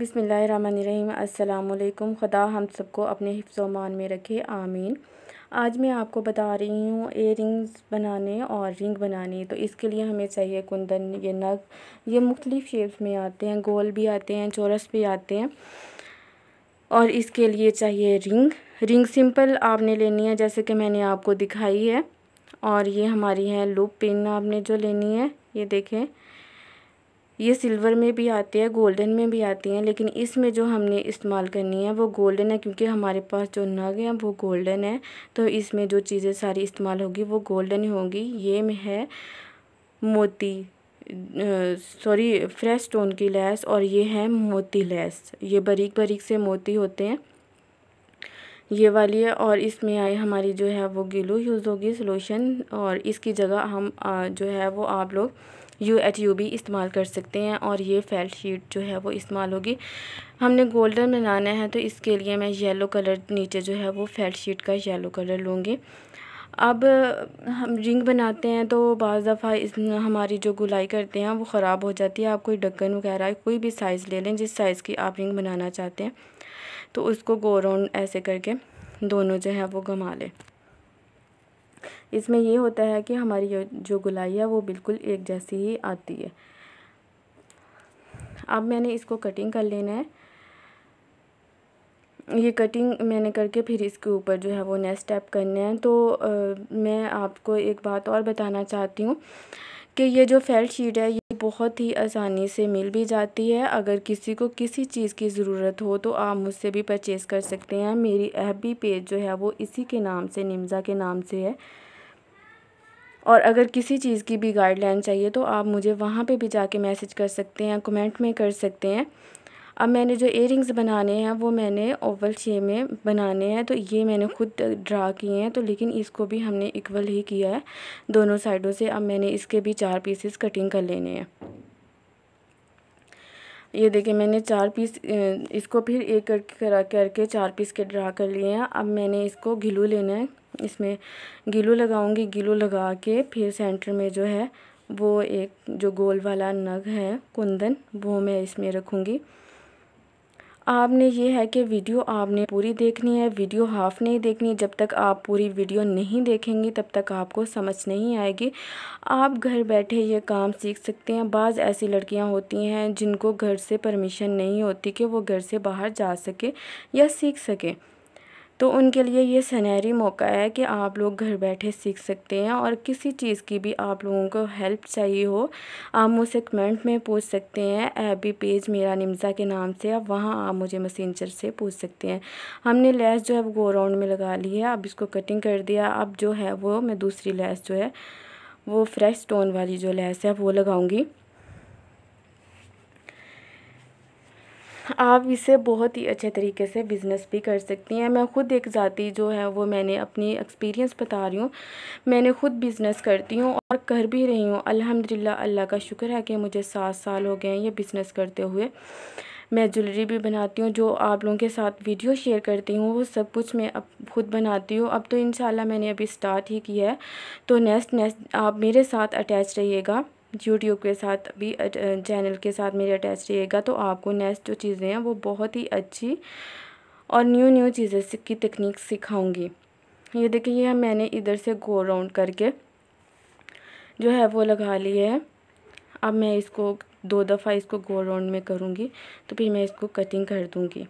बिसमीम् अल्लाम ख़ुदा हम सबको अपने हिफ्समान में रखे आमीन आज मैं आपको बता रही हूँ एयर बनाने और रिंग बनाने तो इसके लिए हमें चाहिए कुंदन ये नग ये मुख्तलिफ़ शेप्स में आते हैं गोल भी आते हैं चौरस भी आते हैं और इसके लिए चाहिए रिंग रिंग सिंपल आपने लेनी है जैसे कि मैंने आपको दिखाई है और ये हमारी है लूप पिन आपने जो लेनी है ये देखें ये सिल्वर में भी आती है गोल्डन में भी आती हैं लेकिन इसमें जो हमने इस्तेमाल करनी है वो गोल्डन है क्योंकि हमारे पास जो नग है वो गोल्डन है तो इसमें जो चीज़ें सारी इस्तेमाल होगी वो गोल्डन ही होगी ये में है मोती सॉरी फ्रेश स्टोन की लैस और ये है मोती लैस ये बारीक बारीक से मोती होते हैं ये वाली है और इसमें आई हमारी जो है वो गिलू यूज़ होगी सोलूशन और इसकी जगह हम जो है वो आप लोग यू एच यू भी इस्तेमाल कर सकते हैं और ये फेल्ट शीट जो है वो इस्तेमाल होगी हमने गोल्डन बनाना है तो इसके लिए मैं येलो कलर नीचे जो है वो फेल्ट शीट का येलो कलर लूँगी अब हम रिंग बनाते हैं तो बज़ दफ़ा इस हमारी जो गुलाई करते हैं वो ख़राब हो जाती है आप कोई ढक्कन वगैरह कोई भी साइज़ ले लें जिस साइज़ की आप रिंग बनाना चाहते हैं तो उसको गोराउंड ऐसे करके दोनों जो है वो घुमा लें इसमें ये होता है कि हमारी जो गुलाई है वो बिल्कुल एक जैसी ही आती है अब मैंने इसको कटिंग कर लेना है ये कटिंग मैंने करके फिर इसके ऊपर जो है वो नेक्स्ट स्टेप करने हैं तो आ, मैं आपको एक बात और बताना चाहती हूँ कि ये जो फेल्ट शीट है ये बहुत ही आसानी से मिल भी जाती है अगर किसी को किसी चीज़ की ज़रूरत हो तो आप मुझसे भी परचेज़ कर सकते हैं मेरी एफ बी पेज जो है वो इसी के नाम से निम्ज़ा के नाम से है और अगर किसी चीज़ की भी गाइडलाइन चाहिए तो आप मुझे वहाँ पे भी जाके मैसेज कर सकते हैं कमेंट में कर सकते हैं अब मैंने जो एयरिंग्स बनाने हैं वो मैंने ओवल शेप में बनाने हैं तो ये मैंने खुद ड्रा किए हैं तो लेकिन इसको भी हमने इक्वल ही किया है दोनों साइडों से अब मैंने इसके भी चार पीसेस कटिंग कर लेने हैं ये देखिए मैंने चार पीस इसको फिर एक करा करके चार पीस के ड्रा कर लिए हैं अब मैंने इसको गिलू लेना है इसमें गिलू लगाऊंगी गिलू लगा के फिर सेंटर में जो है वो एक जो गोल वाला नग है कुंदन वो मैं इसमें रखूँगी आपने ये है कि वीडियो आपने पूरी देखनी है वीडियो हाफ नहीं देखनी जब तक आप पूरी वीडियो नहीं देखेंगे तब तक आपको समझ नहीं आएगी आप घर बैठे ये काम सीख सकते हैं बाज़ ऐसी लड़कियां होती हैं जिनको घर से परमिशन नहीं होती कि वो घर से बाहर जा सके या सीख सकें तो उनके लिए ये सुनहरी मौका है कि आप लोग घर बैठे सीख सकते हैं और किसी चीज़ की भी आप लोगों को हेल्प चाहिए हो आप मुझसे कमेंट में पूछ सकते हैं ऐप भी पेज मेरा निम्जा के नाम से अब वहाँ आप मुझे मसेंजर से पूछ सकते हैं हमने लैस जो है वो गोराउंड में लगा ली है अब इसको कटिंग कर दिया अब जो है वो मैं दूसरी लैस जो है वो फ्रेश स्टोन वाली जो लैस है वो लगाऊंगी आप इसे बहुत ही अच्छे तरीके से बिज़नेस भी कर सकती हैं मैं ख़ुद एक ज़ाती जो है वो मैंने अपनी एक्सपीरियंस बता रही हूँ मैंने ख़ुद बिज़नेस करती हूँ और कर भी रही हूँ अल्हम्दुलिल्लाह अल्लाह का शुक्र है कि मुझे सात साल हो गए हैं ये बिज़नेस करते हुए मैं ज्वेलरी भी बनाती हूँ जो आप लोगों के साथ वीडियो शेयर करती हूँ वो सब कुछ मैं अब खुद बनाती हूँ अब तो इन मैंने अभी स्टार्ट ही किया है तो नेक्स्ट नेक्स्ट आप मेरे साथ अटैच रहिएगा यूट्यूब के साथ भी चैनल के साथ मेरे अटैच रहिएगा तो आपको नेक्स्ट जो चीज़ें हैं वो बहुत ही अच्छी और न्यू न्यू चीज़ें की तकनीक सिखाऊंगी ये देखिए मैंने इधर से गो राउंड करके जो है वो लगा ली है अब मैं इसको दो दफ़ा इसको गो राउंड में करूँगी तो फिर मैं इसको कटिंग कर दूँगी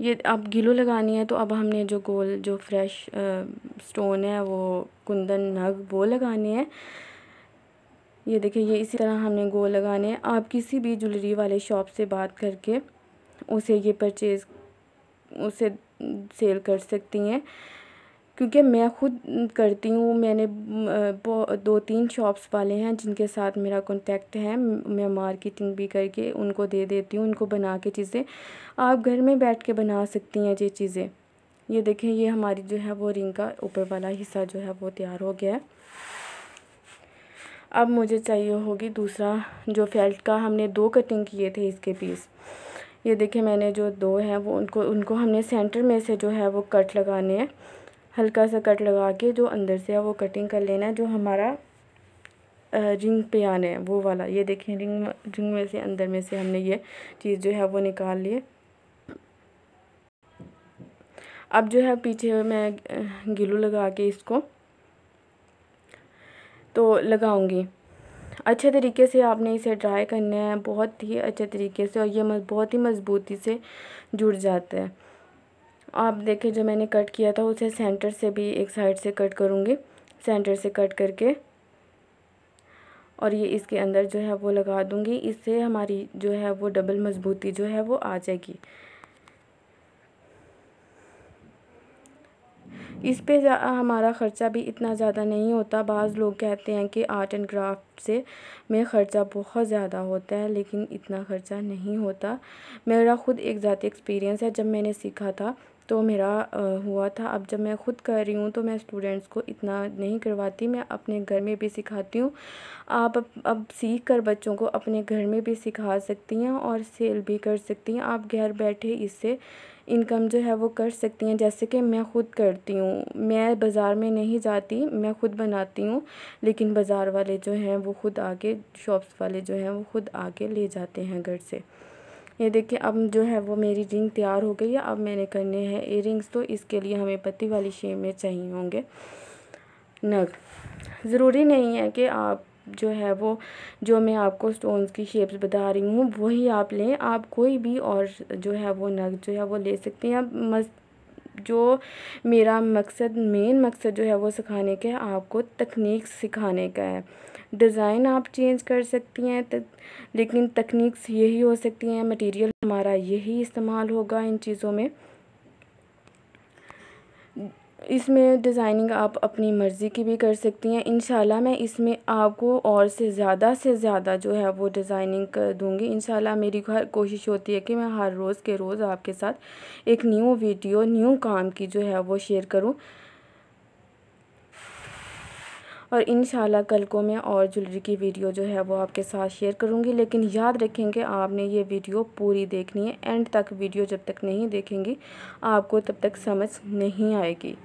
ये अब गिलो लगानी है तो अब हमने जो गोल जो फ्रेश स्टोन है वो कुंदन नग वो लगाने हैं ये देखिए ये इसी तरह हमने गोल लगाने हैं आप किसी भी ज्वेलरी वाले शॉप से बात करके उसे ये परचेज़ उसे सेल कर सकती हैं क्योंकि मैं खुद करती हूँ मैंने दो तीन शॉप्स वाले हैं जिनके साथ मेरा कॉन्टैक्ट है मैं मार्केटिंग भी करके उनको दे देती हूँ उनको बना के चीज़ें आप घर में बैठ के बना सकती हैं ये चीज़ें ये देखें ये हमारी जो है वो रिंग का ऊपर वाला हिस्सा जो है वो तैयार हो गया है अब मुझे चाहिए होगी दूसरा जो फेल्ट का हमने दो कटिंग किए थे इसके पीस ये देखें मैंने जो दो हैं वो उनको उनको हमने सेंटर में से जो है वो कट लगाने हैं हल्का सा कट लगा के जो अंदर से है वो कटिंग कर लेना है जो हमारा रिंग पे आने है वो वाला ये देखें रिंग रिंग में से अंदर में से हमने ये चीज़ जो है वो निकाल लिए अब जो है पीछे मैं गिलू लगा के इसको तो लगाऊंगी अच्छे तरीके से आपने इसे ड्राई करना है बहुत ही अच्छे तरीके से और ये बहुत ही मज़बूती से जुड़ जाता है आप देखें जो मैंने कट किया था उसे सेंटर से भी एक साइड से कट करूँगी सेंटर से कट करके और ये इसके अंदर जो है वो लगा दूँगी इससे हमारी जो है वो डबल मजबूती जो है वो आ जाएगी इस पे हमारा ख़र्चा भी इतना ज़्यादा नहीं होता बाज़ लोग कहते हैं कि आर्ट एंड क्राफ्ट से में ख़र्चा बहुत ज़्यादा होता है लेकिन इतना ख़र्चा नहीं होता मेरा ख़ुद एक ज़ाती एक्सपीरियंस है जब मैंने सीखा था तो मेरा हुआ था अब जब मैं ख़ुद कर रही हूँ तो मैं स्टूडेंट्स को इतना नहीं करवाती मैं अपने घर में भी सिखाती हूँ आप अब, अब सीख कर बच्चों को अपने घर में भी सिखा सकती हैं और सेल भी कर सकती हैं आप घर बैठे इससे इनकम जो है वो कर सकती हैं जैसे कि मैं ख़ुद करती हूँ मैं बाज़ार में नहीं जाती मैं ख़ुद बनाती हूँ लेकिन बाज़ार वाले जो हैं वो ख़ुद आके शॉप्स वाले जो हैं वो ख़ुद आके ले जाते हैं घर से ये देखिए अब जो है वो मेरी रिंग तैयार हो गई है अब मैंने करने हैं इयर तो इसके लिए हमें पत्ती वाली शेप में चाहिए होंगे नग ज़रूरी नहीं है कि आप जो है वो जो मैं आपको स्टोन्स की शेप्स बता रही हूँ वही आप लें आप कोई भी और जो है वो नग जो है वो ले सकते हैं आप मस्त जो मेरा मकसद मेन मकसद जो है वो सिखाने का है आपको तकनीक सिखाने का है डिज़ाइन आप चेंज कर सकती हैं तो लेकिन तकनीक्स यही हो सकती हैं मटेरियल हमारा यही इस्तेमाल होगा इन चीज़ों में इसमें डिज़ाइनिंग आप अपनी मर्ज़ी की भी कर सकती हैं इन मैं इसमें आपको और से ज़्यादा से ज़्यादा जो है वो डिज़ाइनिंग कर दूँगी इन मेरी हर कोशिश होती है कि मैं हर रोज़ के रोज़ आपके साथ एक न्यू वीडियो न्यू काम की जो है वो शेयर करूँ और इन कल को मैं और ज्वेलरी की वीडियो जो है वो आपके साथ शेयर करूँगी लेकिन याद रखें कि आपने ये वीडियो पूरी देखनी है एंड तक वीडियो जब तक नहीं देखेंगी आपको तब तक समझ नहीं आएगी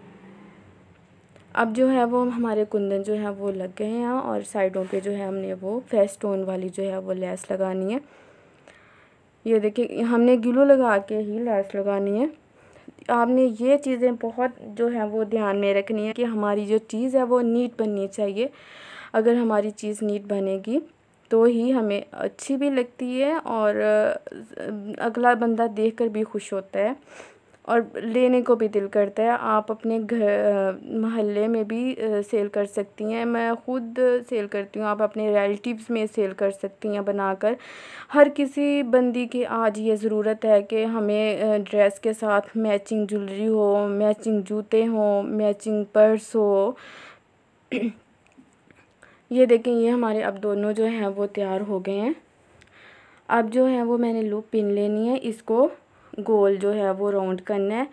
अब जो है वो हमारे कुंदन जो है वो लग गए हैं और साइडों पे जो है हमने वो फेस वाली जो है वो लेस लगानी है ये देखिए हमने गिलू लगा के ही लेस लगानी है आपने ये चीज़ें बहुत जो है वो ध्यान में रखनी है कि हमारी जो चीज़ है वो नीट बननी चाहिए अगर हमारी चीज़ नीट बनेगी तो ही हमें अच्छी भी लगती है और अगला बंदा देखकर भी खुश होता है और लेने को भी दिल करता है आप अपने घर महल्ले में भी सेल कर सकती हैं मैं ख़ुद सेल करती हूँ आप अपने रिलेटिव्स में सेल कर सकती हैं बनाकर हर किसी बंदी की आज ये ज़रूरत है कि हमें ड्रेस के साथ मैचिंग ज्वेलरी हो मैचिंग जूते हों मैचिंग पर्स हो ये देखें ये हमारे अब दोनों जो हैं वो तैयार हो गए हैं अब जो है वो मैंने लूप पिन लेनी है इसको गोल जो है वो राउंड करना है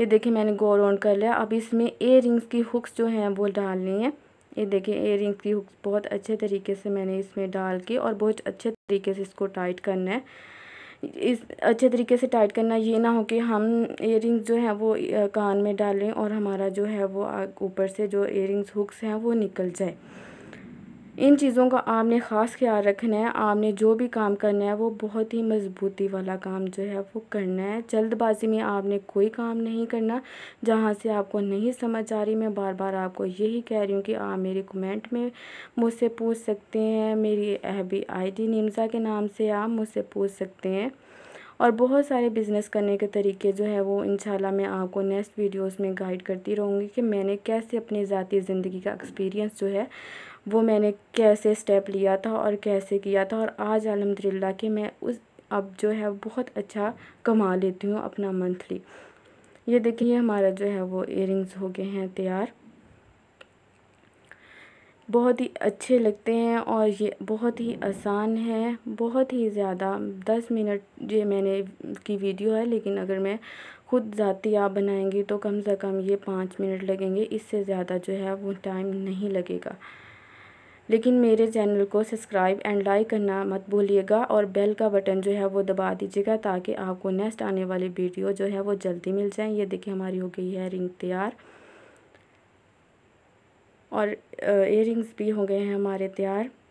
ये देखिए मैंने गोल राउंड कर लिया अब इसमें एयर रिंग्स की हुक्स जो हैं वो डालनी है ये देखिए एयर की हुक्स बहुत अच्छे तरीके से मैंने इसमें डाल के और बहुत अच्छे तरीके से इसको टाइट करना है इस अच्छे तरीके से टाइट करना ये ना हो कि हम रिंग्स जो हैं वो कान में डालें और हमारा जो है वो ऊपर से जो इयर हुक्स हैं वो निकल जाए इन चीज़ों का आपने ख़ास ख्याल रखना है आपने जो भी काम करना है वो बहुत ही मज़बूती वाला काम जो है वो करना है जल्दबाजी में आपने कोई काम नहीं करना जहाँ से आपको नहीं समझ आ रही मैं बार बार आपको यही कह रही हूँ कि आप मेरे कमेंट में मुझसे पूछ सकते हैं मेरी आई डी निम्जा के नाम से आप मुझसे पूछ सकते हैं और बहुत सारे बिज़नेस करने के तरीके जो है वो इंशाल्लाह मैं आपको नेक्स्ट वीडियोस में गाइड करती रहूँगी कि मैंने कैसे अपनी ज़ाती ज़िंदगी का एक्सपीरियंस जो है वो मैंने कैसे स्टेप लिया था और कैसे किया था और आज अलहमदिल्ला कि मैं उस अब जो है बहुत अच्छा कमा लेती हूँ अपना मंथली ये देखिए हमारा जो है वो इयर हो गए हैं तैयार बहुत ही अच्छे लगते हैं और ये बहुत ही आसान है बहुत ही ज़्यादा दस मिनट ये मैंने की वीडियो है लेकिन अगर मैं खुद ज़ाती आप बनाएंगी तो कम से कम ये पाँच मिनट लगेंगे इससे ज़्यादा जो है वो टाइम नहीं लगेगा लेकिन मेरे चैनल को सब्सक्राइब एंड लाइक करना मत भूलिएगा और बेल का बटन जो है वो दबा दीजिएगा ताकि आपको नेक्स्ट आने वाली वीडियो जो है वो जल्दी मिल जाए ये देखिए हमारी हो गई है रिंग तैयार और इयर भी हो गए हैं हमारे तैयार